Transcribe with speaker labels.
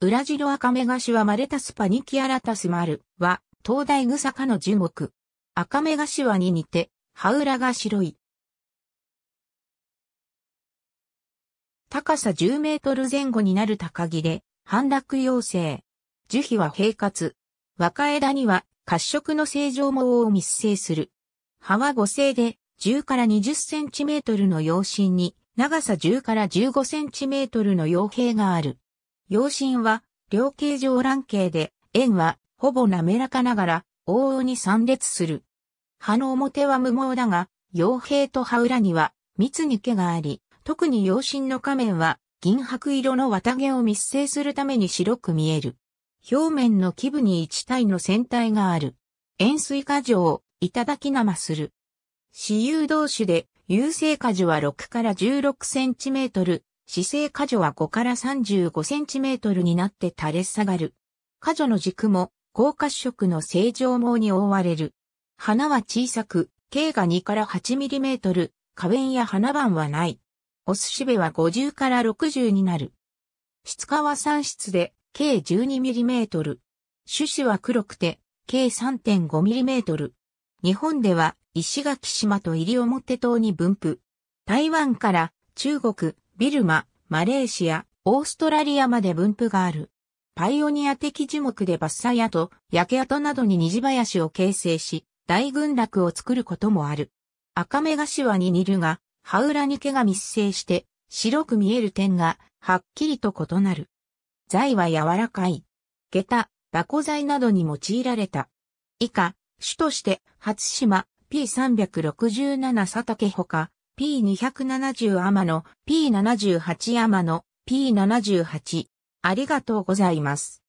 Speaker 1: ウラジロアカメガシはマレタスパニキアラタスマルは、東大グサ科の樹木。アカメガシワに似て、葉裏が白い。高さ10メートル前後になる高木で、半
Speaker 2: 落妖精。樹皮は平滑。若枝には、褐色の正常毛を密生する。葉は五星で、10から20センチメートルの葉身に、長さ10から15センチメートルの葉平がある。陽心は、両形上卵形で、円は、ほぼ滑らかながら、往々に散列する。葉の表は無毛だが、傭平と葉裏には、密に毛があり、特に陽心の仮面は、銀白色の綿毛を密生するために白く見える。表面の基部に一体の船体がある。円錐果樹を、いただき生する。私有同種で、有性果樹は6から16センチメートル、姿勢過剰は5から35センチメートルになって垂れ下がる。過剰の軸も高褐色の正常毛に覆われる。花は小さく、径が2から8ミリメートル、花弁や花瓣はない。オスしべは50から60になる。質化は3質で、計12ミリメートル。種子は黒くて、計3.5ミリメートル。日本では石垣島と入表島に分布。台湾から中国、ビルマ、マレーシア、オーストラリアまで分布がある。パイオニア的樹木で伐採跡、焼け跡などに虹林を形成し、大群落を作ることもある。赤目頭に似るが、葉裏に毛が密生して、白く見える点が、はっきりと異なる。材は柔らかい。下駄、バコ材などに用いられた。以下、種として、初島、P367 佐竹ほか、P270
Speaker 1: 天野、P78 天野、P78。ありがとうございます。